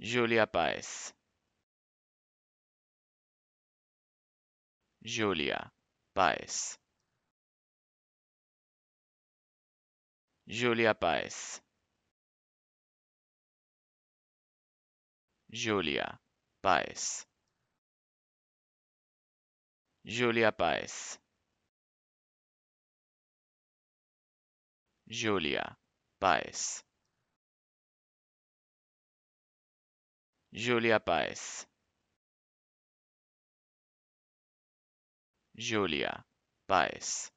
Julia Paez. Julia Paez. Julia Paez. Julia Paez. Julia Paez. Julia Paez. Julia Paes. Julia Paes.